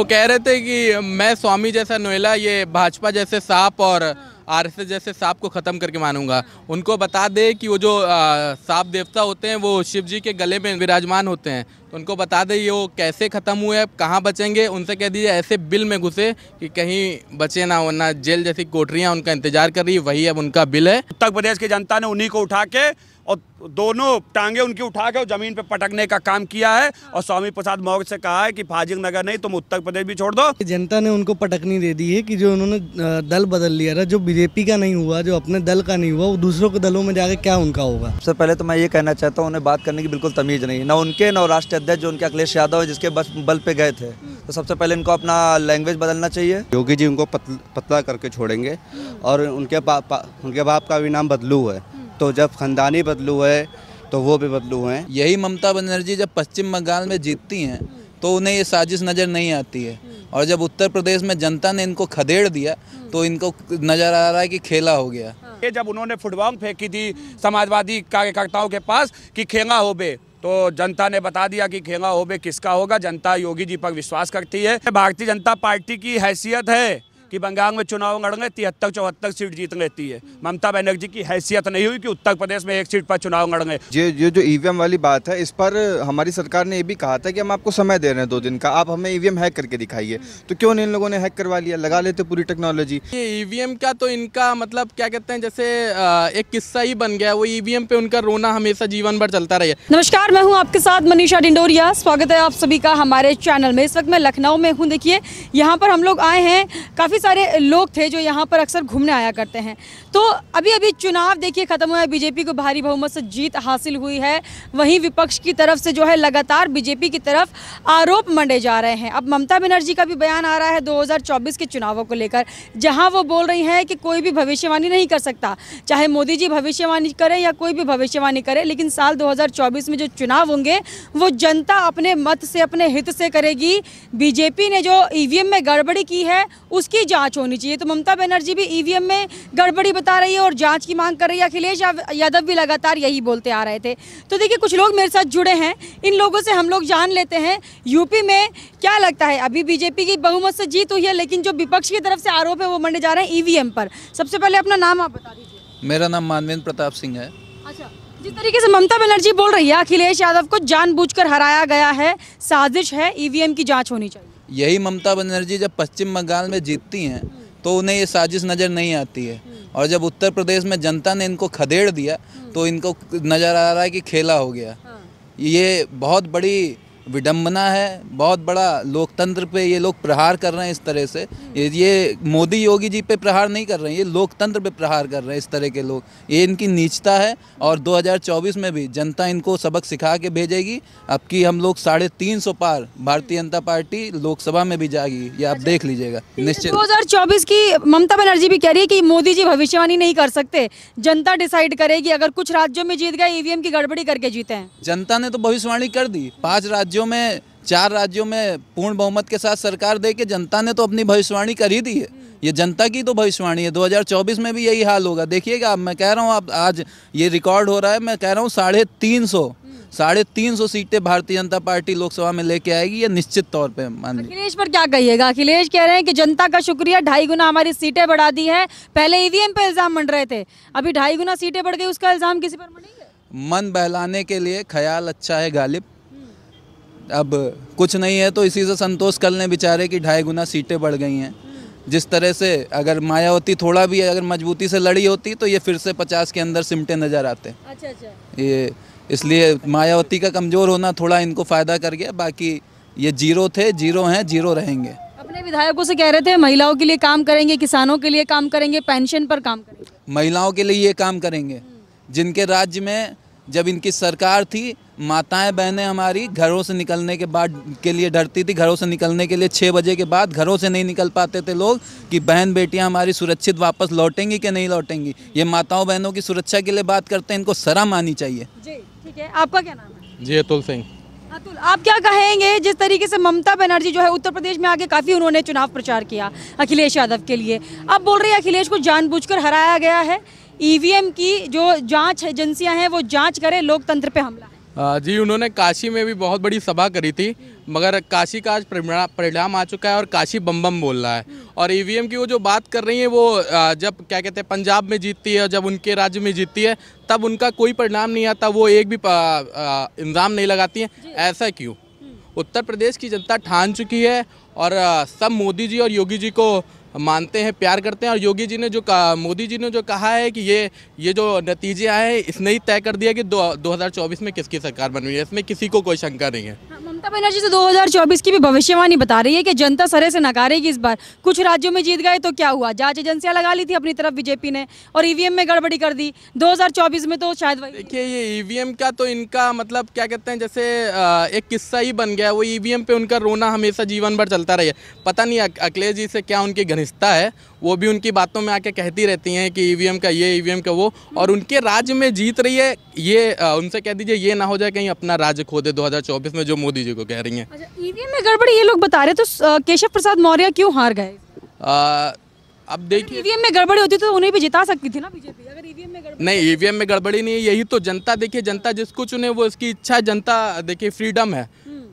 वो कह रहे थे कि मैं स्वामी जैसा नोएला ये भाजपा जैसे सांप और हाँ। आरएसएस जैसे सांप को ख़त्म करके मानूंगा उनको बता दे कि वो जो सांप देवता होते हैं वो शिव जी के गले में विराजमान होते हैं तो उनको बता दे ये वो कैसे ख़त्म हुए कहाँ बचेंगे उनसे कह दीजिए ऐसे बिल में घुसे कि कहीं बचे ना वरना जेल जैसी कोठरियाँ उनका इंतजार कर रही है वही अब उनका बिल है उत्तर प्रदेश की जनता ने उन्हीं को उठा के और दोनों टांगे उनकी उठा के जमीन पर पटकने का काम किया है और स्वामी प्रसाद मौर्य से कहा है कि फाजिल नगर नहीं तुम उत्तर प्रदेश भी छोड़ दो जनता ने उनको पटकनी दे दी है कि जो उन्होंने दल बदल लिया था जो बीजेपी का नहीं हुआ जो अपने दल का नहीं हुआ वो दूसरों के दलों में जाके क्या उनका होगा सबसे पहले तो मैं ये कहना चाहता हूँ उन्हें बात करने की बिल्कुल तमीज नहीं न उनके न राष्ट्रीय अध्यक्ष जो उनके अखिलेश यादव है जिसके बस बल पे गए थे तो सबसे पहले इनको अपना लैंग्वेज बदलना चाहिए योगी जी उनको पतला करके छोड़ेंगे और उनके उनके बाप का भी नाम बदलू है तो जब ख़ानदानी बदलू है तो वो भी बदलू हैं यही ममता बनर्जी जब पश्चिम बंगाल में जीतती हैं तो उन्हें ये साजिश नज़र नहीं आती है और जब उत्तर प्रदेश में जनता ने इनको खदेड़ दिया तो इनको नज़र आ रहा है कि खेला हो गया ये जब उन्होंने फुटबॉल फेंकी थी समाजवादी कार्यकर्ताओं के पास कि खेला हो बे तो जनता ने बता दिया कि खेला होबे किसका होगा जनता योगी जी पर विश्वास करती है भारतीय जनता पार्टी की हैसियत है कि बंगाल में चुनाव लड़ेंगे तिहत्तर चौहत्तर सीट जीत लेती है ममता बनर्जी की हैसियत नहीं हुई कि उत्तर प्रदेश में एक सीट पर चुनाव लड़ेंगे ये ये जो ईवीएम वाली बात है इस पर हमारी सरकार ने ये भी कहा था कि हम आपको समय दे रहे हैं दो दिन का आप हमें ईवीएम हैक करके दिखाइए तो क्यों नहीं इन लोगों ने हैक करवा लिया लगा लेते पूरी टेक्नोलॉजी ये ईवीएम का तो इनका मतलब क्या कहते हैं जैसे एक किस्सा ही बन गया वो ईवीएम पे उनका रोना हमेशा जीवन भर चलता रहे नमस्कार मैं हूँ आपके साथ मनीषा डिंडोरिया स्वागत है आप सभी का हमारे चैनल में इस वक्त मैं लखनऊ में हूँ देखिए यहाँ पर हम लोग आए हैं काफी काफ़ी सारे लोग थे जो यहाँ पर अक्सर घूमने आया करते हैं तो अभी अभी चुनाव देखिए ख़त्म हुआ है बीजेपी को भारी बहुमत से जीत हासिल हुई है वहीं विपक्ष की तरफ से जो है लगातार बीजेपी की तरफ आरोप मंडे जा रहे हैं अब ममता बनर्जी का भी बयान आ रहा है 2024 के चुनावों को लेकर जहां वो बोल रही हैं कि कोई भी भविष्यवाणी नहीं कर सकता चाहे मोदी जी भविष्यवाणी करें या कोई भी भविष्यवाणी करे लेकिन साल दो में जो चुनाव होंगे वो जनता अपने मत से अपने हित से करेगी बीजेपी ने जो ईवीएम में गड़बड़ी की है उसकी जांच होनी चाहिए तो ममता बनर्जी भी ईवीएम में गड़बड़ी बता रही है और जांच की मांग कर रही है अखिलेश यादव भी लगातार यही बोलते आ रहे थे तो देखिए कुछ लोग मेरे साथ जुड़े हैं इन लोगों से हम लोग जान लेते हैं यूपी में क्या लगता है अभी बीजेपी की बहुमत से जीत हुई है लेकिन जो विपक्ष की तरफ से आरोप है वो मंडे जा रहे हैं ईवीएम पर सबसे पहले अपना नाम आप बता दीजिए मेरा नाम मानवेंद्र प्रताप सिंह है अच्छा जिस तरीके से ममता बनर्जी बोल रही है अखिलेश यादव को जानबूझकर हराया गया है साजिश है ईवीएम की जांच होनी चाहिए यही ममता बनर्जी जब पश्चिम बंगाल में जीतती हैं तो उन्हें ये साजिश नज़र नहीं आती है और जब उत्तर प्रदेश में जनता ने इनको खदेड़ दिया तो इनको नज़र आ रहा है कि खेला हो गया हाँ। ये बहुत बड़ी विडम्बना है बहुत बड़ा लोकतंत्र पे ये लोग प्रहार कर रहे हैं इस तरह से ये, ये मोदी योगी जी पे प्रहार नहीं कर रहे हैं ये लोकतंत्र पे प्रहार कर रहे हैं इस तरह के लोग ये इनकी नीचता है और 2024 में भी जनता इनको सबक सिखा के भेजेगी अब की हम लोग साढ़े तीन सौ पार भारतीय जनता पार्टी लोकसभा में भी जाएगी ये आप अच्छा। देख लीजिएगा निश्चित दो की ममता बनर्जी भी कह रही है की मोदी जी भविष्यवाणी नहीं कर सकते जनता डिसाइड करेगी अगर कुछ राज्यों में जीत गए ईवीएम की गड़बड़ी करके जीते हैं जनता ने तो भविष्यवाणी कर दी पाँच राज्य राज्यों में चार राज्यों में पूर्ण बहुमत के साथ सरकार दे के जनता ने तो अपनी भविष्यवाणी कर ही दी है हम्म। ये जनता की तो भविष्यवाणी है 2024 में भी यही हाल होगा देखिएगा आप मैं कह रहा हूँ आप आज ये रिकॉर्ड हो रहा है मैं कह रहा हूँ साढ़े तीन सौ हम्म। साढ़े तीन सौ सीटें भारतीय जनता पार्टी लोकसभा में लेके आएगी ये निश्चित तौर पे मान अखिलेश पर क्या कहिएगा अखिलेश कह रहे हैं कि जनता का शुक्रिया ढाई गुना हमारी सीटें बढ़ा दी है पहले ईवीएम पे इल्जाम मंड रहे थे अभी ढाई गुना सीटें बढ़ गई उसका इल्जाम किसी पर मन बहलाने के लिए ख्याल अच्छा है गालिब अब कुछ नहीं है तो इसी से संतोष कर लें बेचारे कि ढाई गुना सीटें बढ़ गई हैं जिस तरह से अगर मायावती थोड़ा भी अगर मजबूती से लड़ी होती तो ये फिर से पचास के अंदर सिमटे नज़र आते अच्छा अच्छा ये इसलिए मायावती का कमज़ोर होना थोड़ा इनको फ़ायदा कर गया बाकी ये जीरो थे जीरो हैं जीरो रहेंगे अपने विधायकों से कह रहे थे महिलाओं के लिए काम करेंगे किसानों के लिए काम करेंगे पेंशन पर काम करेंगे महिलाओं के लिए ये काम करेंगे जिनके राज्य में जब इनकी सरकार थी माताएं बहनें हमारी घरों से निकलने के बाद के लिए डरती थी घरों से निकलने के लिए छः बजे के बाद घरों से नहीं निकल पाते थे लोग कि बहन बेटियां हमारी सुरक्षित वापस लौटेंगी कि नहीं लौटेंगी ये माताओं बहनों की सुरक्षा के लिए बात करते हैं इनको शर्म आनी चाहिए जी ठीक है आपका क्या नाम है जी अतुल सिंह अतुल आप क्या कहेंगे जिस तरीके से ममता बनर्जी जो है उत्तर प्रदेश में आके काफ़ी उन्होंने चुनाव प्रचार किया अखिलेश यादव के लिए आप बोल रहे हैं अखिलेश को जानबूझकर हराया गया है ईवीएम की जो जांच एजेंसियां हैं वो जांच करें लोकतंत्र पे हमला जी उन्होंने काशी में भी बहुत बड़ी सभा करी थी मगर काशी का आज परिणाम आ चुका है और काशी बम बम बोल रहा है और ईवीएम की वो जो बात कर रही है वो जब क्या कहते हैं पंजाब में जीतती है जब उनके राज्य में जीतती है तब उनका कोई परिणाम नहीं आता वो एक भी इंजाम नहीं लगाती है ऐसा क्यों उत्तर प्रदेश की जनता ठान चुकी है और सब मोदी जी और योगी जी को मानते हैं प्यार करते हैं और योगी जी ने जो मोदी जी ने जो कहा है कि ये ये जो नतीजे आए हैं इसने ही तय कर दिया कि दो, दो में किसकी सरकार बन हुई है इसमें किसी को कोई शंका नहीं है हाँ, ममता बनर्जी तो 2024 की भी भविष्यवाणी बता रही है कि जनता सरे से नकारेगी इस बार कुछ राज्यों में जीत गए तो क्या हुआ जांच एजेंसियां लगा ली थी अपनी तरफ बीजेपी ने और ईवीएम में गड़बड़ी कर दी 2024 में तो शायद देखिए ये ईवीएम का तो इनका मतलब क्या कहते हैं जैसे एक किस्सा ही बन गया वो ईवीएम पे उनका रोना हमेशा जीवन भर चलता रहे पता नहीं अखिलेश जी से क्या उनकी घनिष्ठता है वो भी उनकी बातों में आके कहती रहती हैं कि ईवीएम e का ये ईवीएम e का वो और उनके राज्य में जीत रही है ये आ, उनसे कह दीजिए ये ना हो जाए कहीं अपना राज्य खो दे 2024 में जो मोदी जी को कह रही हैं ईवीएम अच्छा, e में गड़बड़ी ये लोग बता रहे तो केशव प्रसाद मौर्य क्यों हार गए अब देखिए ईवीएम में गड़बड़ी होती तो उन्हें भी जिता सकती थी ना बीजेपी अगर ईवीएम में गड़बड़ी नहीं ईवीएम में गड़बड़ी नहीं है यही तो जनता देखिए जनता जिसको चुने वो इसकी इच्छा जनता देखिए फ्रीडम है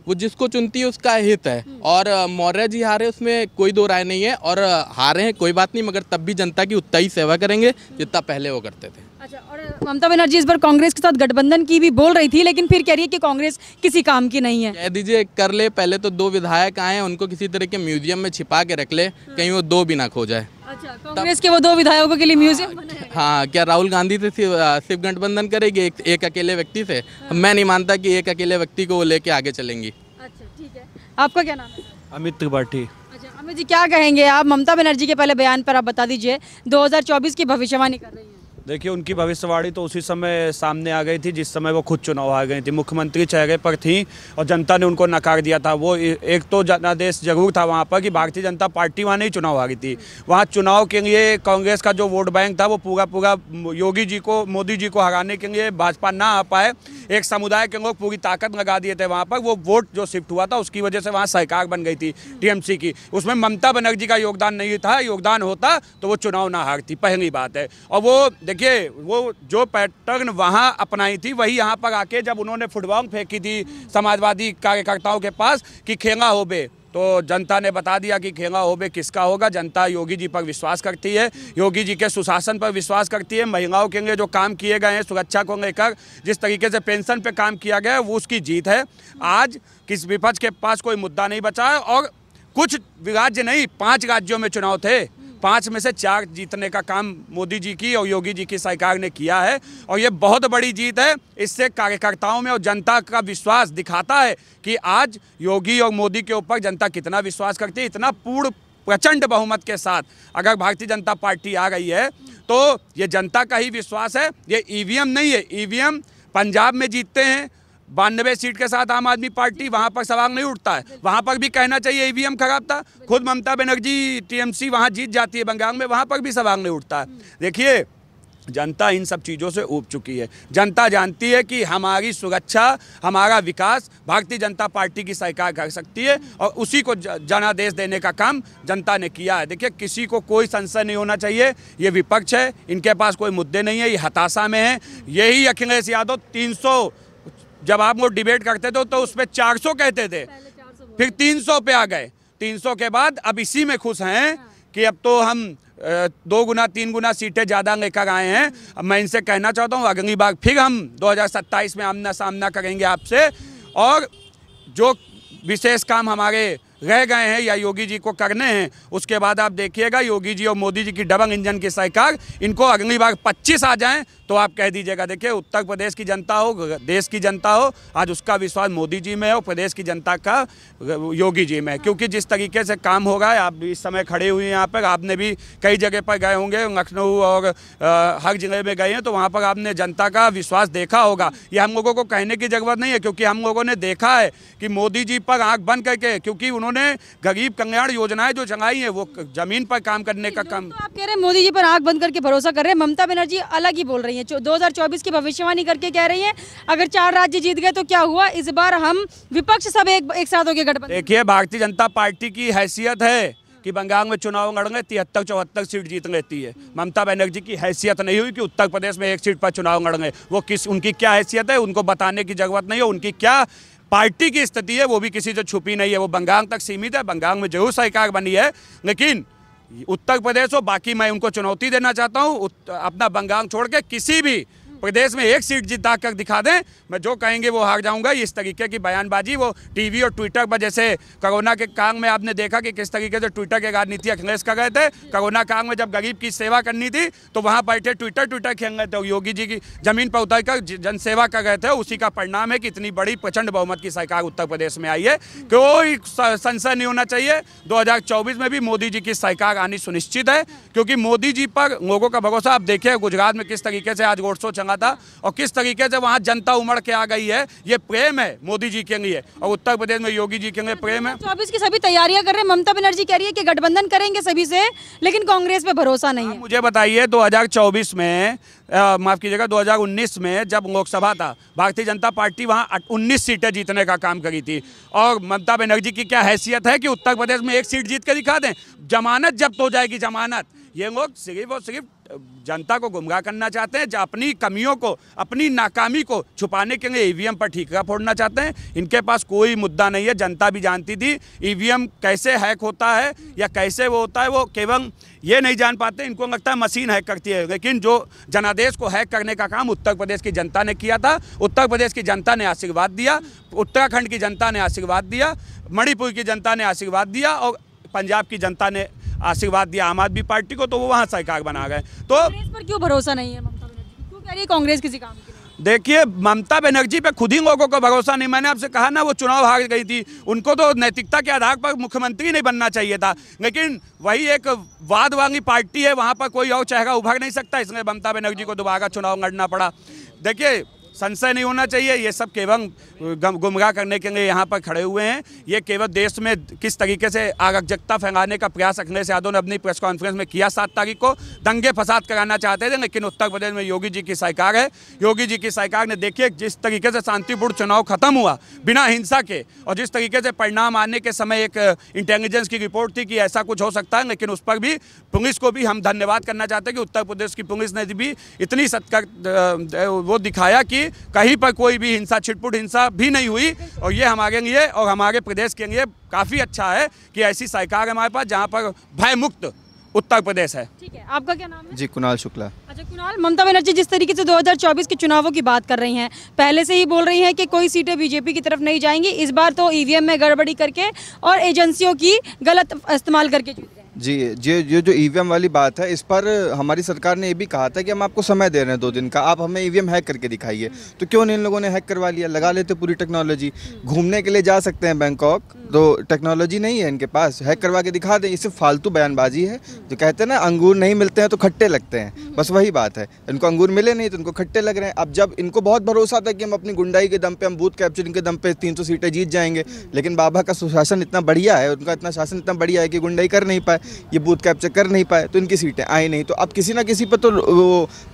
वो जिसको चुनती है उसका हित है हम्म। और मौर्य जी हारे उसमें कोई दो राय नहीं है और हारे हैं कोई बात नहीं मगर तब भी जनता की उतना ही सेवा करेंगे जितना पहले वो करते थे अच्छा और ममता बनर्जी इस बार कांग्रेस के साथ गठबंधन की भी बोल रही थी लेकिन फिर कह रही है कि कांग्रेस किसी काम की नहीं है कह दीजिए कर ले पहले तो दो विधायक आए उनको किसी तरह के म्यूजियम में छिपा के रख ले हाँ। कहीं वो दो भी ना खो जाए अच्छा कांग्रेस के वो दो विधायकों के लिए म्यूजियम हाँ, हाँ क्या राहुल गांधी से तो सिर्फ गठबंधन करेगी एक, एक अकेले व्यक्ति से हाँ। मैं नहीं मानता कि एक अकेले व्यक्ति को वो लेके आगे चलेंगी अच्छा ठीक है आपका क्या नाम है अमित त्रिपाठी अच्छा अमित जी क्या कहेंगे आप ममता बनर्जी के पहले बयान पर आप बता दीजिए दो की भविष्यवाणी कर रही है देखिए उनकी भविष्यवाणी तो उसी समय सामने आ गई थी जिस समय वो खुद चुनाव आ गई थी मुख्यमंत्री चेहरे पर थी और जनता ने उनको नकार दिया था वो एक तो जनादेश जरूर था वहाँ पर कि भारतीय जनता पार्टी वहाँ नहीं चुनाव आ गई थी वहाँ चुनाव के लिए कांग्रेस का जो वोट बैंक था वो पूरा पूरा योगी जी को मोदी जी को हराने के लिए भाजपा ना आ पाए एक समुदाय के लोग पूरी ताकत लगा दिए थे वहाँ पर वो वोट जो शिफ्ट हुआ था उसकी वजह से वहाँ सरकार बन गई थी टीएमसी की उसमें ममता बनर्जी का योगदान नहीं था योगदान होता तो वो चुनाव ना हारती पहली बात है और वो देखिए वो जो पैटर्न वहाँ अपनाई थी वही यहाँ पर आके जब उन्होंने फुटबॉल फेंकी थी समाजवादी कार्यकर्ताओं के पास कि खेंगा होबे तो जनता ने बता दिया कि खेंगा होबे किसका होगा जनता योगी जी पर विश्वास करती है योगी जी के सुशासन पर विश्वास करती है महिलाओं के लिए जो काम किए गए हैं सुरक्षा को लेकर जिस तरीके से पेंशन पे काम किया गया है वो उसकी जीत है आज किस विपक्ष के पास कोई मुद्दा नहीं बचा और कुछ राज्य नहीं पाँच राज्यों में चुनाव थे पाँच में से चार जीतने का काम मोदी जी की और योगी जी की सरकार ने किया है और ये बहुत बड़ी जीत है इससे कार्यकर्ताओं में और जनता का विश्वास दिखाता है कि आज योगी और मोदी के ऊपर जनता कितना विश्वास करती है इतना पूर्ण प्रचंड बहुमत के साथ अगर भारतीय जनता पार्टी आ गई है तो ये जनता का ही विश्वास है ये ई नहीं है ई पंजाब में जीतते हैं बानवे सीट के साथ आम आदमी पार्टी वहाँ पर सवाल नहीं उठता है वहाँ पर भी कहना चाहिए ईवीएम e खराब था खुद ममता बनर्जी टीएमसी वहाँ जीत जाती है बंगाल में वहाँ पर भी सवाल नहीं उठता है देखिए जनता इन सब चीज़ों से उब चुकी है जनता जानती है कि हमारी सुरक्षा हमारा विकास भारतीय जनता पार्टी की सरकार कर सकती है और उसी को जनादेश देने का काम जनता ने किया है देखिए किसी को कोई संशय नहीं होना चाहिए ये विपक्ष है इनके पास कोई मुद्दे नहीं है ये हताशा में है यही अखिलेश यादव तीन जब आप वो डिबेट करते थे तो उस पर चार कहते थे फिर तीन सौ पे आ गए तीन सौ के बाद अब इसी में खुश हैं हाँ। कि अब तो हम दो गुना तीन गुना सीटें ज़्यादा लेकर आए हैं अब मैं इनसे कहना चाहता हूँ अगली बार फिर हम 2027 में आमना सामना करेंगे आपसे और जो विशेष काम हमारे रह गए हैं या योगी जी को करने हैं उसके बाद आप देखिएगा योगी जी और मोदी जी की डबल इंजन की सरकार इनको अगली बार 25 आ जाएं तो आप कह दीजिएगा देखिए उत्तर प्रदेश की जनता हो देश की जनता हो आज उसका विश्वास मोदी जी में है और प्रदेश की जनता का योगी जी में क्योंकि जिस तरीके से काम हो रहा है आप इस समय खड़े हुए हैं यहाँ पर आपने भी कई जगह पर गए होंगे लखनऊ और हर जगह में गए हैं तो वहाँ पर आपने जनता का विश्वास देखा होगा ये हम लोगों को कहने की जरूरत नहीं है क्योंकि हम लोगों ने देखा है कि मोदी जी पर आँख बंद करके क्योंकि उन्होंने गरीब कल्याण योजनाएं जो चलाई हैं वो जमीन पर काम करने का काम तो आप कह रहे हैं मोदी जी पर आँख बंद करके भरोसा कर रहे हैं ममता बनर्जी अलग ही बोल रही रही हैं दो की भविष्यवाणी करके कह रही हैं अगर चार राज्य जीत गए तो क्या हुआ इस बार हम विपक्ष सब एक, एक साथ होकर गठबंधन देखिए भारतीय जनता पार्टी की हैसियत है कि बंगाल में चुनाव लड़ेंगे तिहत्तर चौहत्तर सीट जीत लेती है ममता बनर्जी की हैसियत नहीं हुई कि उत्तर प्रदेश में एक सीट पर चुनाव लड़ेंगे वो किस उनकी क्या हैसियत है उनको बताने की जरूरत नहीं है उनकी क्या पार्टी की स्थिति है वो भी किसी से छुपी नहीं है वो बंगाल तक सीमित है बंगाल में जरूर सरकार बनी है लेकिन उत्तर प्रदेश हो बाकी मैं उनको चुनौती देना चाहता हूँ अपना बंगाल छोड़ के किसी भी प्रदेश में एक सीट जीता कर दिखा दें मैं जो कहेंगे वो हार जाऊंगा इस तरीके की बयानबाजी वो टीवी और ट्विटर पर जैसे कोरोना के कांग में आपने देखा कि किस तरीके से ट्विटर के राजनीति अखिलेश कर गए थे कोरोना कांग में जब गरीब की सेवा करनी थी तो वहाँ बैठे ट्विटर ट्विटर खेल गए थे योगी जी की जमीन पर उतर कर जनसेवा कर गए थे उसी का परिणाम है कि इतनी बड़ी प्रचंड बहुमत की सरकार उत्तर प्रदेश में आई है कोई संशय नहीं होना चाहिए दो में भी मोदी जी की सरकार आनी सुनिश्चित है क्योंकि मोदी जी पर लोगों का भरोसा आप देखिए गुजरात में किस तरीके से आज रोड शो चला रखा था और किस तरीके से वहाँ जनता उमड़ के आ गई है ये प्रेम है मोदी जी के लिए और उत्तर प्रदेश में योगी जी के लिए प्रेम है चौबीस की सभी तैयारियां कर रहे हैं ममता बनर्जी कह रही है कि गठबंधन करेंगे सभी से लेकिन कांग्रेस पे भरोसा नहीं है हाँ, मुझे बताइए दो में माफ़ कीजिएगा 2019 में जब लोकसभा था भारतीय जनता पार्टी वहां 19 सीटें जीतने का काम करी थी और ममता बनर्जी की क्या हैसियत है कि उत्तर प्रदेश में एक सीट जीत के दिखा दें जमानत जब्त हो जाएगी जमानत ये लोग सिर्फ और सिर्फ जनता को गुमराह करना चाहते हैं जो अपनी कमियों को अपनी नाकामी को छुपाने के लिए ईवीएम e पर ठीका फोड़ना चाहते हैं इनके पास कोई मुद्दा नहीं है जनता भी जानती थी ईवीएम e कैसे हैक होता है या कैसे वो होता है वो केवल ये नहीं जान पाते इनको लगता है मशीन हैक करती है लेकिन जो जनादेश को हैक करने का काम उत्तर प्रदेश की जनता ने किया था उत्तर प्रदेश की जनता ने आशीर्वाद दिया उत्तराखंड की जनता ने आशीर्वाद दिया मणिपुर की जनता ने आशीर्वाद दिया और पंजाब की जनता ने आशीर्वाद दिया आम आदमी पार्टी को तो वो वहाँ सरकार बना गए तो पर क्यों भरोसा नहीं है कांग्रेस किसी काम की देखिए ममता बनर्जी पे खुद ही लोगों को भरोसा नहीं मैंने आपसे कहा ना वो चुनाव हार गई थी उनको तो नैतिकता के आधार पर मुख्यमंत्री नहीं बनना चाहिए था लेकिन वही एक वाद वाली पार्टी है वहाँ पर कोई और चेहरा उभर नहीं सकता इसलिए ममता बनर्जी को दोबारा चुनाव लड़ना पड़ा देखिए संशय नहीं होना चाहिए ये सब केवल गुमराह करने के लिए यहाँ पर खड़े हुए हैं ये केवल देश में किस तरीके से आरक्षकता फैलाने का प्रयास अखिलेश यादव ने अपनी प्रेस कॉन्फ्रेंस में किया सात तारीख को दंगे फसाद कराना चाहते थे लेकिन उत्तर प्रदेश में योगी जी की सरकार है योगी जी की सरकार ने देखिए जिस तरीके से शांतिपूर्ण चुनाव खत्म हुआ बिना हिंसा के और जिस तरीके से परिणाम आने के समय एक इंटेलिजेंस की रिपोर्ट थी कि ऐसा कुछ हो सकता है लेकिन उस पर भी पुलिस को भी हम धन्यवाद करना चाहते हैं कि उत्तर प्रदेश की पुलिस ने भी इतनी सत्कार वो दिखाया कि हुई कहीं पर कोई भी हिंसा छिटपुट हिंसा भी नहीं हुई और ये हमारे लिए और हमारे प्रदेश के लिए काफ़ी अच्छा है कि ऐसी सरकार हमारे पास जहाँ पर भयमुक्त उत्तर प्रदेश है ठीक है आपका क्या नाम है जी कुणाल शुक्ला अच्छा कुणाल ममता बनर्जी जिस तरीके से 2024 के चुनावों की बात कर रही हैं पहले से ही बोल रही हैं कि कोई सीटें बीजेपी की तरफ नहीं जाएंगी इस बार तो ईवीएम में गड़बड़ी करके और एजेंसियों की गलत इस्तेमाल करके जीत गए जी ये ये जो ई e वाली बात है इस पर हमारी सरकार ने ये भी कहा था कि हम आपको समय दे रहे हैं दो दिन का आप हमें ई e हैक करके दिखाइए तो क्यों नहीं इन लोगों ने हैक करवा लिया लगा लेते पूरी टेक्नोलॉजी घूमने के लिए जा सकते हैं बैंकॉक तो टेक्नोलॉजी नहीं है इनके पास हैक करवा के दिखा दें ये सिर्फ फालतू बयानबाजी है जो कहते हैं ना अंगूर नहीं मिलते हैं तो खट्टे लगते हैं बस वही बात है इनको अंगूर मिले नहीं तो इनको खट्टे लग रहे हैं अब जब इनको बहुत भरोसा था कि हम अपनी गुंडाई के दम पे हम बूथ कैप्चरिंग के दम पे तीन सीटें जीत जाएंगे लेकिन बाबा का सुशासन इतना बढ़िया है उनका इतना शासन इतना बढ़िया है कि गुंडाई कर नहीं पाए ये बूथ कैप्चर कर नहीं पाए तो इनकी सीटें आई नहीं तो अब किसी ना किसी पर तो वो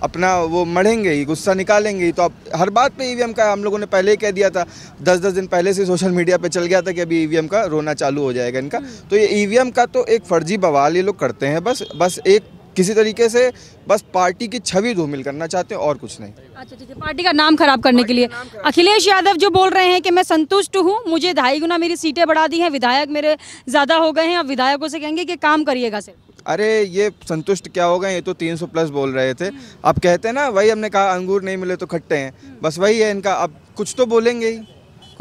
अपना वो मढ़ेंगे ही गुस्सा निकालेंगे ही तो अब हर बात पे ईवीएम e का हम लोगों ने पहले ही कह दिया था दस दस दिन पहले से सोशल मीडिया पर चल गया था कि अभी ईवीएम e का रोना चालू हो जाएगा इनका हम्म। तो ये ईवीएम e का तो एक फर्जी बवाल ये लोग करते हैं बस बस एक किसी तरीके से बस पार्टी की छवि धूमिल करना चाहते हैं और कुछ नहीं अच्छा ठीक है पार्टी का नाम खराब करने के लिए अखिलेश यादव जो बोल रहे हैं कि मैं संतुष्ट हूँ मुझे ढाई गुना मेरी सीटें बढ़ा दी हैं विधायक मेरे ज़्यादा हो गए हैं अब विधायकों से कहेंगे कि काम करिएगा सर अरे ये संतुष्ट क्या हो गए ये तो 300 प्लस बोल रहे थे अब हम्म। कहते हैं ना वही हमने कहा अंगूर नहीं मिले तो खट्टे हैं हम्म। बस वही है इनका अब कुछ तो बोलेंगे ही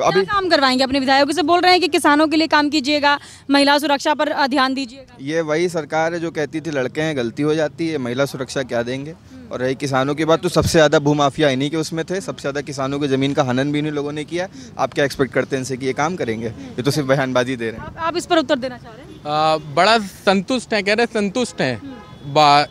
अभी काम करवाएंगे अपने विधायकों से बोल रहे हैं कि किसानों के लिए काम कीजिएगा महिला सुरक्षा पर ध्यान दीजिएगा ये वही सरकार है जो कहती थी लड़के हैं गलती हो जाती है महिला सुरक्षा क्या देंगे हम्म। और रही किसानों की बात तो सबसे ज़्यादा भूमाफिया इन्हीं के उसमें थे सबसे ज़्यादा किसानों की ज़मीन का हनन भी इन्हीं लोगों ने किया हम्म। आप क्या एक्सपेक्ट करते हैं इनसे कि ये काम करेंगे हम्म। ये तो सिर्फ बयानबाजी दे रहे हैं आप, इस पर उत्तर देना चाह रहे हैं बड़ा संतुष्ट हैं कह रहे संतुष्ट हैं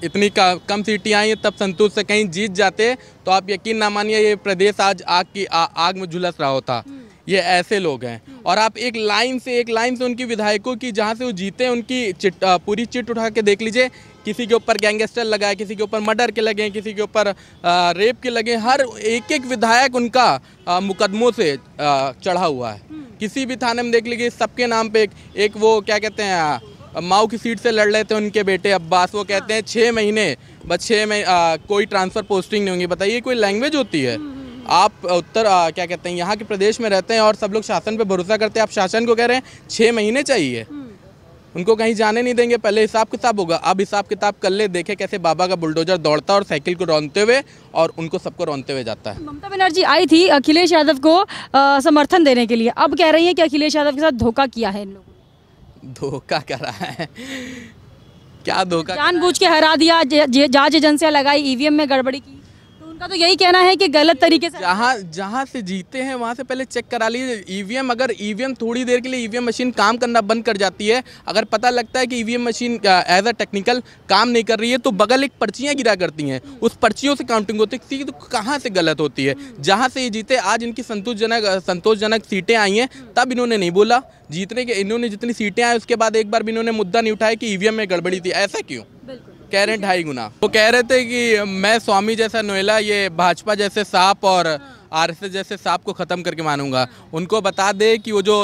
इतनी कम सीटें आई तब संतुष्ट से कहीं जीत जाते तो आप यकीन ना मानिए ये प्रदेश आज आग की आ, आग में झुलस रहा होता ये ऐसे लोग हैं और आप एक लाइन से एक लाइन से उनकी विधायकों की जहाँ से वो जीते हैं उनकी चिट पूरी चिट उठा के देख लीजिए किसी के ऊपर गैंगस्टर लगाए किसी के ऊपर मर्डर के लगे हैं किसी के ऊपर रेप के लगे हर एक एक विधायक उनका आ, मुकदमों से चढ़ा हुआ है हम्म। किसी भी थाने में देख लीजिए सबके नाम पे एक, एक वो क्या कहते हैं माओ की सीट से लड़ रहे थे उनके बेटे अब्बास वो कहते हाँ। हैं छः महीने बस छः में कोई ट्रांसफ़र पोस्टिंग नहीं होंगी बताइए कोई लैंग्वेज होती है हम्म। आप उत्तर आ, क्या कहते हैं यहाँ के प्रदेश में रहते हैं और सब लोग शासन पर भरोसा करते हैं आप शासन को कह रहे हैं छः महीने चाहिए हम्म। उनको कहीं जाने नहीं देंगे पहले हिसाब किताब होगा अब हिसाब किताब कर ले देखे कैसे बाबा का बुलडोजर दौड़ता और साइकिल को रौनते हुए और उनको सबको रौनते हुए जाता है ममता बनर्जी आई थी अखिलेश यादव को आ, समर्थन देने के लिए अब कह रही है कि अखिलेश यादव के साथ धोखा किया है इन लोगों धोखा करा है क्या धोखा जानबूझ के हरा दिया जांच एजेंसियां लगाई ईवीएम में गड़बड़ी की उनका तो यही कहना है कि गलत तरीके से जहाँ जहाँ से जीते हैं वहाँ से पहले चेक करा लीजिए ईवीएम e अगर ईवीएम e थोड़ी देर के लिए ईवीएम e मशीन काम करना बंद कर जाती है अगर पता लगता है कि EVM machine as a technical काम नहीं कर रही है तो बगल एक पर्चियाँ गिरा करती हैं उस पर्चियों से काउंटिंग होती है तो कहाँ से गलत होती है जहाँ से ये जीते आज इनकी संतोषजनक संतोषजनक सीटें आई हैं तब इन्होंने नहीं बोला जीतने के इन्होंने जितनी सीटें आई उसके बाद एक बार भी इन्होंने मुद्दा नहीं उठाया कि ईवीएम में गड़बड़ी थी ऐसा क्यों बिल्कुल कह रहे हैं ढाई गुना वो कह रहे थे कि मैं स्वामी जैसा नोएला ये भाजपा जैसे सांप और आरएसएस जैसे सांप को ख़त्म करके मानूंगा उनको बता दे कि वो जो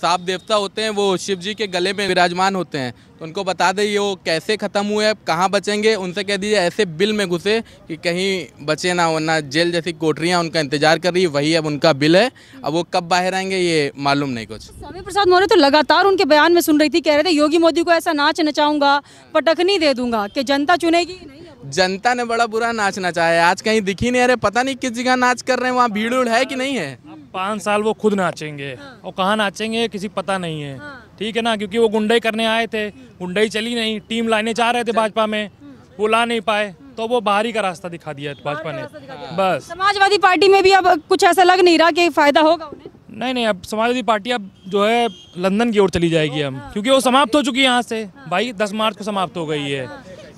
सांप देवता होते हैं वो शिव जी के गले में विराजमान होते हैं तो उनको बता दे ये वो कैसे ख़त्म हुए कहाँ बचेंगे उनसे कह दीजिए ऐसे बिल में घुसे कि कहीं बचे ना वरना जेल जैसी कोटरियाँ उनका इंतजार कर रही है वही अब उनका बिल है अब वो कब बाहर आएंगे ये मालूम नहीं कुछ स्वामी प्रसाद मौर्य तो लगातार उनके बयान में सुन रही थी कह रहे थे योगी मोदी को ऐसा नाच नचाऊंगा हाँ। पटकनी दे दूंगा कि जनता चुनेगी नहीं जनता ने बड़ा बुरा नाच नचाया है आज कहीं दिखी नहीं अरे पता नहीं किस जगह नाच कर रहे हैं वहाँ भीड़ उड़ है कि नहीं है पाँच साल वो खुद नाचेंगे हाँ। और कहाँ नाचेंगे किसी पता नहीं है हाँ। ठीक हाँ। है ना क्योंकि वो गुंडाई करने आए थे गुंडाई चली नहीं टीम लाने चाह रहे थे भाजपा में हम्म। वो ला नहीं पाए हम्म। तो वो बाहरी का रास्ता दिखा दिया भाजपा ने बस समाजवादी पार्टी में भी अब कुछ ऐसा लग नहीं रहा कि फायदा होगा नहीं नहीं अब समाजवादी पार्टी अब जो है लंदन की ओर चली जाएगी हम हाँ। क्योंकि वो समाप्त हो चुकी है यहाँ से हाँ। भाई दस मार्च को समाप्त हो गई है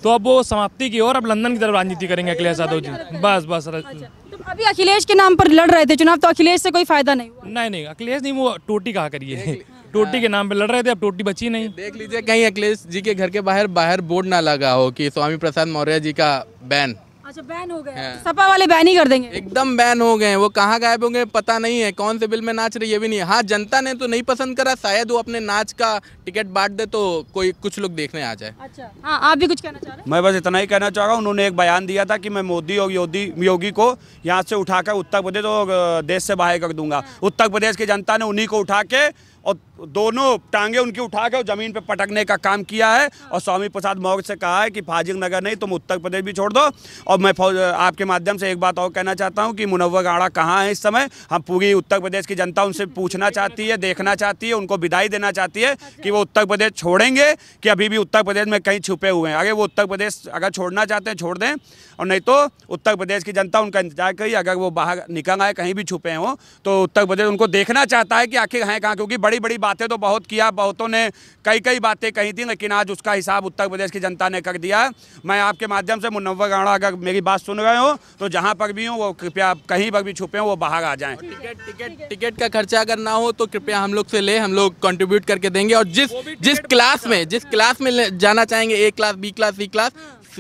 तो अब वो समाप्ति की और अब लंदन की तरफ राजनीति करेंगे अखिलेश यादव जी बस बस अच्छा, तो अभी अखिलेश के नाम पर लड़ रहे थे चुनाव तो अखिलेश से कोई फायदा नहीं नहीं नहीं अखिलेश नहीं वो टोटी कहा करिए टोटी के नाम पे लड़ रहे थे अब टोटी बची नहीं देख लीजिए कहीं अखिलेश जी के घर के बाहर बाहर बोर्ड ना लगा हो कि स्वामी प्रसाद मौर्य जी का बैन अच्छा बैन हो गए हाँ। सपा वाले बैन ही कर देंगे एकदम बैन हो गए वो कहाँ गायब होंगे पता नहीं है कौन से बिल में नाच रही है भी नहीं हाँ जनता ने तो नहीं पसंद करा शायद वो अपने नाच का टिकट बांट दे तो कोई कुछ लोग देखने आ जाए अच्छा हाँ आप भी कुछ कहना चाह रहे हैं मैं बस इतना ही कहना चाह रहा हूँ उन्होंने एक बयान दिया था कि मैं मोदी और योगी योगी को यहाँ से उठाकर उत्तर प्रदेश और देश से बाहर कर दूंगा हाँ। उत्तर प्रदेश की जनता ने उन्हीं को उठा के और दोनों टांगे उनकी उठा के जमीन पर पटकने का काम किया है हाँ। और स्वामी प्रसाद मौर्य से कहा है कि फाजिंग नगर नहीं तुम उत्तर प्रदेश भी छोड़ दो और मैं आपके माध्यम से एक बात और कहना चाहता हूँ कि मुनव्वर गाड़ा कहाँ है इस समय हम पूरी उत्तर प्रदेश की जनता उनसे पूछना चाहती है देखना चाहती है उनको विदाई देना चाहती है अच्छा। कि वो उत्तर प्रदेश छोड़ेंगे कि अभी भी उत्तर प्रदेश में कहीं छुपे हुए हैं अगर वो उत्तर प्रदेश अगर छोड़ना चाहते हैं छोड़ दें और नहीं तो उत्तर प्रदेश की जनता उनका इंतजार करी अगर वो बाहर निकल आए कहीं भी छुपे हों तो उत्तर प्रदेश उनको देखना चाहता है कि आखिर हैं कहाँ क्योंकि बड़ी बड़ी बातें तो बहुत किया बहुतों ने कई कई बातें कही थी लेकिन आज उसका हिसाब उत्तर प्रदेश की जनता ने कर दिया मैं आपके माध्यम से मुनव्वर गाड़ा अगर मेरी बात सुन रहे हो तो जहाँ पर भी हूँ वो कृपया कहीं पर भी छुपे हो वो बाहर आ जाए टिकट टिकट का खर्चा अगर ना हो तो कृपया हम लोग से ले हम लोग कॉन्ट्रीब्यूट करके देंगे और जिस जिस क्लास में जिस क्लास में जाना चाहेंगे A class B class C class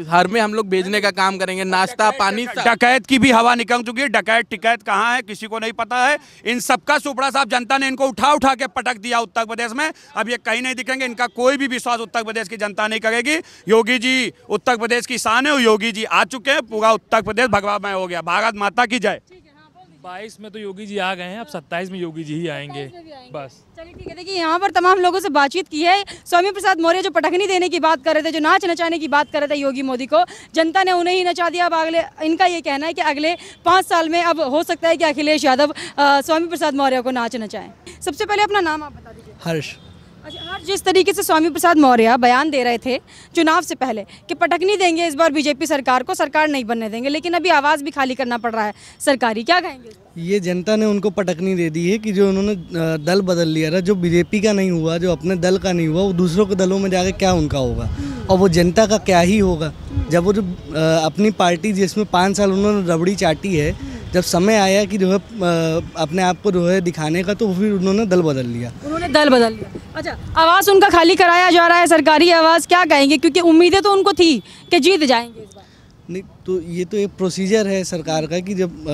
हर में हम लोग भेजने का काम करेंगे नाश्ता पानी डकैत की भी हवा निकल चुकी है डकैत टिकैत कहाँ है किसी को नहीं पता है इन सबका सुपड़ा साहब जनता ने इनको उठा उठा के पटक दिया उत्तर प्रदेश में अब ये कहीं नहीं दिखेंगे इनका कोई भी विश्वास उत्तर प्रदेश की जनता नहीं करेगी योगी जी उत्तर प्रदेश की शान है योगी जी आ चुके हैं पूरा उत्तर प्रदेश भगवा हो गया भारत माता की जय बाईस में तो योगी जी आ गए हैं अब सत्ताईस में योगी जी ही आएंगे, आएंगे। बस चलिए ठीक है देखिए यहाँ पर तमाम लोगों से बातचीत की है स्वामी प्रसाद मौर्य जो पटखनी देने की बात कर रहे थे जो नाच नचाने की बात कर रहे थे योगी मोदी को जनता ने उन्हें ही नचा दिया अब अगले इनका ये कहना है कि अगले पाँच साल में अब हो सकता है कि अखिलेश यादव स्वामी प्रसाद मौर्य को नाच नचाएं सबसे पहले अपना नाम आप बता दीजिए हर्ष अच्छा हाँ, जिस तरीके से स्वामी प्रसाद मौर्य बयान दे रहे थे चुनाव से पहले कि पटकनी देंगे इस बार बीजेपी सरकार को सरकार नहीं बनने देंगे लेकिन अभी आवाज़ भी खाली करना पड़ रहा है सरकारी क्या कहेंगे ये जनता ने उनको पटकनी दे दी है कि जो उन्होंने दल बदल लिया था जो बीजेपी का नहीं हुआ जो अपने दल का नहीं हुआ वो दूसरों के दलों में जाके क्या उनका होगा और वो जनता का क्या ही होगा जब वो जो अपनी पार्टी जिसमें पाँच साल उन्होंने रबड़ी चाटी है जब समय आया कि जो है अपने आप को जो है दिखाने का तो फिर उन्होंने दल बदल लिया उन्होंने दल बदल लिया अच्छा आवास उनका खाली कराया जा रहा है सरकारी आवास क्या कहेंगे क्योंकि उम्मीदें तो उनको थी कि जीत जाएंगे इस बार नहीं तो ये तो एक प्रोसीजर है सरकार का कि जब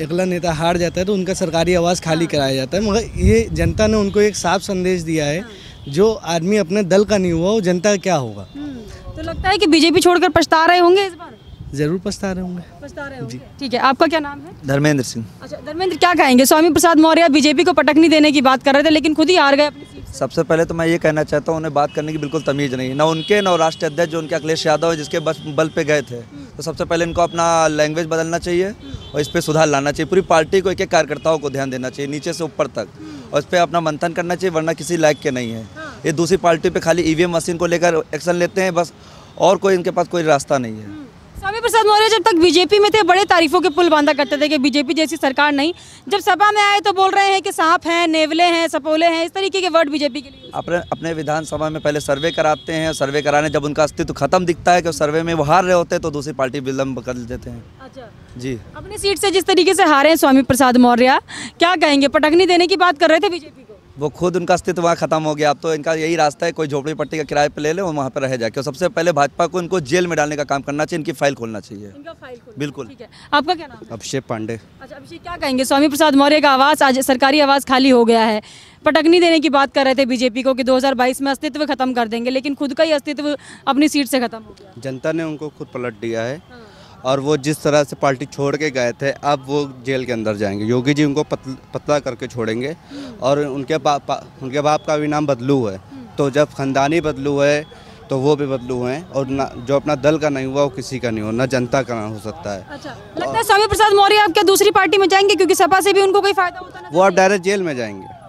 अगला नेता हार जाता है तो उनका सरकारी आवास खाली हाँ। कराया जाता है मगर ये जनता ने उनको एक साफ संदेश दिया है हाँ। जो आदमी अपने दल का नहीं हुआ वो जनता का क्या होगा हम्म, तो लगता है कि बीजेपी छोड़कर पछता रहे होंगे इस बार जरूर पछता रहे होंगे ठीक है आपका क्या नाम है धर्मेंद्र सिंह अच्छा धर्मेंद्र क्या कहेंगे स्वामी प्रसाद मौर्य बीजेपी को पटकनी देने की बात कर रहे थे लेकिन खुद ही हार गए सबसे पहले तो मैं ये कहना चाहता हूँ उन्हें बात करने की बिल्कुल तमीज़ नहीं ना उनके ना राष्ट्रीय अध्यक्ष जो उनके अखिलेश यादव है जिसके बस बल पे गए थे हम्म। तो सबसे पहले इनको अपना लैंग्वेज बदलना चाहिए हम्म। और इस पर सुधार लाना चाहिए पूरी पार्टी को एक एक कार्यकर्ताओं को ध्यान देना चाहिए नीचे से ऊपर तक हम्म। और इस पर अपना मंथन करना चाहिए वरना किसी लायक के नहीं है हाँ। ये दूसरी पार्टी पर खाली ई e मशीन को लेकर एक्शन लेते हैं बस और कोई इनके पास कोई रास्ता नहीं है स्वामी प्रसाद मौर्य जब तक बीजेपी में थे बड़े तारीफों के पुल बांधा करते थे कि बीजेपी जैसी सरकार नहीं जब सभा में आए तो बोल रहे हैं कि सांप हैं नेवले हैं सपोले हैं इस तरीके के वर्ड बीजेपी के लिए अपने अपने विधानसभा में पहले सर्वे कराते हैं सर्वे कराने जब उनका अस्तित्व खत्म दिखता है कि सर्वे में वो हार रहे होते हैं तो दूसरी पार्टी विलम्ब कर देते हैं अच्छा जी अपनी सीट से जिस तरीके से हारे हैं स्वामी प्रसाद मौर्य क्या कहेंगे पटकनी देने की बात कर रहे थे बीजेपी को वो खुद उनका अस्तित्व वहाँ ख़त्म हो गया अब तो इनका यही रास्ता है कोई झोपड़ी पट्टी का किराए पे ले ले और वहाँ पर रह जाए क्यों सबसे पहले भाजपा को इनको जेल में डालने का काम करना चाहिए इनकी फाइल खोलना चाहिए बिल्कुल ठीक है आपका क्या नाम अभिषेक पांडे अच्छा अभिषेक क्या कहेंगे स्वामी प्रसाद मौर्य का आवाज आज सरकारी आवाज खाली हो गया है पटकनी देने की बात कर रहे थे बीजेपी को कि 2022 में अस्तित्व खत्म कर देंगे लेकिन खुद का ही अस्तित्व अपनी सीट से खत्म हो गया जनता ने उनको खुद पलट दिया है हाँ। और वो जिस तरह से पार्टी छोड़ के गए थे अब वो जेल के अंदर जाएंगे योगी जी उनको पतला करके छोड़ेंगे और उनके बाप उनके बाप का भी नाम बदलू है तो जब ख़ानदानी बदलू है तो वो भी बदलू हैं और ना जो अपना दल का नहीं हुआ वो किसी का नहीं हो ना जनता का ना हो सकता है अच्छा लगता है स्वामी प्रसाद मौर्य आप क्या दूसरी पार्टी में जाएंगे क्योंकि सपा से भी उनको कोई फायदा होता वो आप डायरेक्ट जेल में जाएंगे